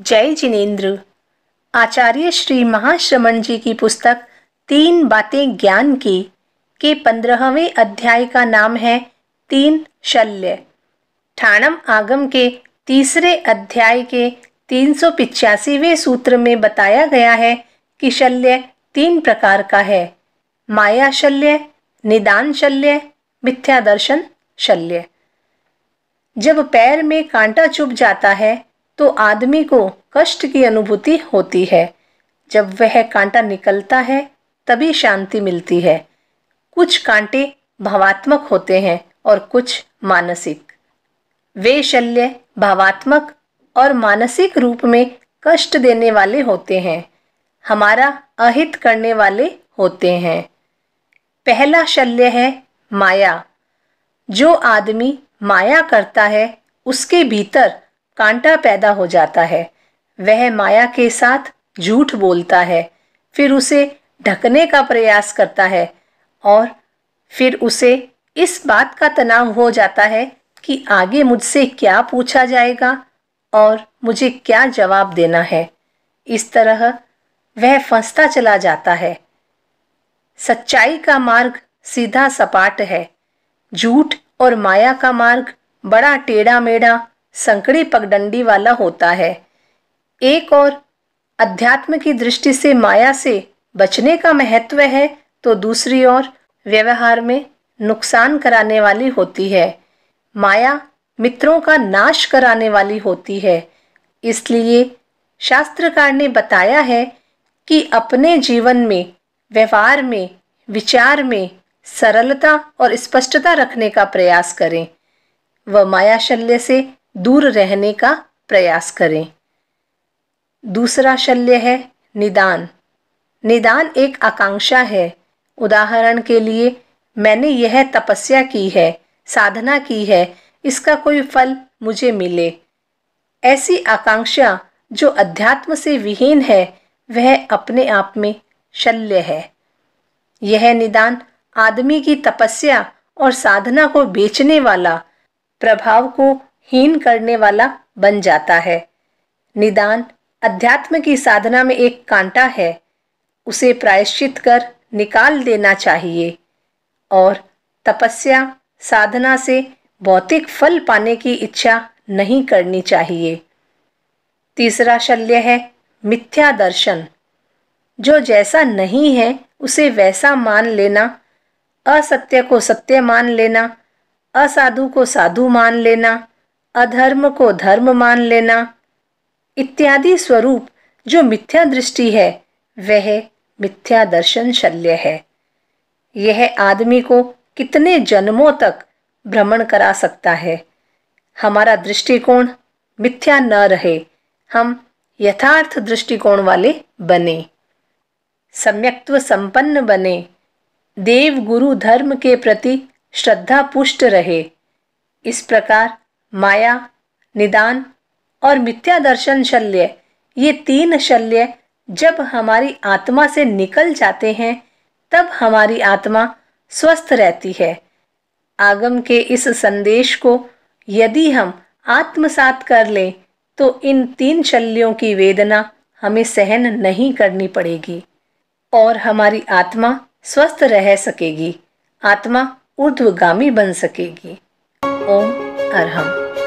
जय जिनेन्द्र आचार्य श्री महाश्रमण जी की पुस्तक तीन बातें ज्ञान की के पंद्रहवें अध्याय का नाम है तीन शल्य ठाणम आगम के तीसरे अध्याय के तीन सौ पिचासीवें सूत्र में बताया गया है कि शल्य तीन प्रकार का है माया शल्य निदान शल्य मिथ्या दर्शन शल्य जब पैर में कांटा चुभ जाता है तो आदमी को कष्ट की अनुभूति होती है जब वह कांटा निकलता है तभी शांति मिलती है कुछ कांटे भावात्मक होते हैं और कुछ मानसिक वे शल्य भावात्मक और मानसिक रूप में कष्ट देने वाले होते हैं हमारा अहित करने वाले होते हैं पहला शल्य है माया जो आदमी माया करता है उसके भीतर कांटा पैदा हो जाता है वह माया के साथ झूठ बोलता है फिर उसे ढकने का प्रयास करता है और फिर उसे इस बात का तनाव हो जाता है कि आगे मुझसे क्या पूछा जाएगा और मुझे क्या जवाब देना है इस तरह वह फंसता चला जाता है सच्चाई का मार्ग सीधा सपाट है झूठ और माया का मार्ग बड़ा टेढ़ा मेढ़ा संकड़ी पगडंडी वाला होता है एक और अध्यात्म की दृष्टि से माया से बचने का महत्व है तो दूसरी ओर व्यवहार में नुकसान कराने वाली होती है माया मित्रों का नाश कराने वाली होती है इसलिए शास्त्रकार ने बताया है कि अपने जीवन में व्यवहार में विचार में सरलता और स्पष्टता रखने का प्रयास करें वह शल्य से दूर रहने का प्रयास करें दूसरा शल्य है निदान निदान एक आकांक्षा है उदाहरण के लिए मैंने यह तपस्या की है साधना की है इसका कोई फल मुझे मिले ऐसी आकांक्षा जो अध्यात्म से विहीन है वह अपने आप में शल्य है यह निदान आदमी की तपस्या और साधना को बेचने वाला प्रभाव को हीन करने वाला बन जाता है निदान अध्यात्म की साधना में एक कांटा है उसे प्रायश्चित कर निकाल देना चाहिए और तपस्या साधना से भौतिक फल पाने की इच्छा नहीं करनी चाहिए तीसरा शल्य है मिथ्या दर्शन जो जैसा नहीं है उसे वैसा मान लेना असत्य को सत्य मान लेना असाधु को साधु मान लेना अधर्म को धर्म मान लेना इत्यादि स्वरूप जो मिथ्या दृष्टि है वह मिथ्या दर्शन शल्य है यह आदमी को कितने जन्मों तक भ्रमण करा सकता है हमारा दृष्टिकोण मिथ्या न रहे हम यथार्थ दृष्टिकोण वाले बने सम्यक्त्व संपन्न बने देव गुरु धर्म के प्रति श्रद्धा पुष्ट रहे इस प्रकार माया निदान और मिथ्या दर्शन शल्य ये तीन शल्य जब हमारी आत्मा से निकल जाते हैं तब हमारी आत्मा स्वस्थ रहती है आगम के इस संदेश को यदि हम आत्मसात कर लें तो इन तीन शल्यों की वेदना हमें सहन नहीं करनी पड़ेगी और हमारी आत्मा स्वस्थ रह सकेगी आत्मा ऊर्ध्वगामी बन सकेगी ओम আর हम